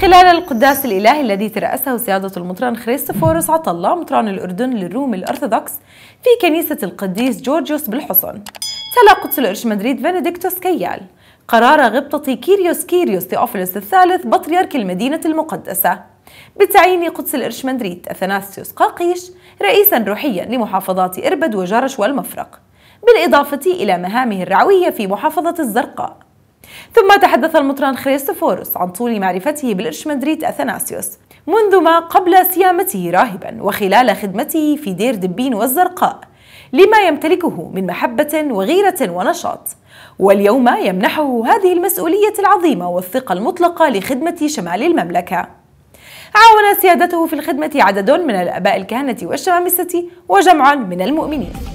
خلال القداس الإلهي الذي ترأسه سيادة المطران خريستوفورس عطلة مطران الأردن للروم الأرثوذكس في كنيسة القديس جورجيوس بالحصن تلا قدس الإرش مدريد فينيديكتوس كيال قرار غبطة كيريوس كيريوس ثيوفيلوس الثالث بطريرك المدينة المقدسة بتعيين قدس الإرش مدريد أثناسيوس قاقيش رئيسا روحيا لمحافظات إربد وجرش والمفرق بالإضافة إلى مهامه الرعوية في محافظة الزرقاء ثم تحدث المطران خريستوفورس عن طول معرفته بالإرشمندريت أثناسيوس منذ ما قبل سيامته راهبا وخلال خدمته في دير دبين والزرقاء لما يمتلكه من محبة وغيرة ونشاط واليوم يمنحه هذه المسؤولية العظيمة والثقة المطلقة لخدمة شمال المملكة عاون سيادته في الخدمة عدد من الآباء الكهنة والشمامسة وجمع من المؤمنين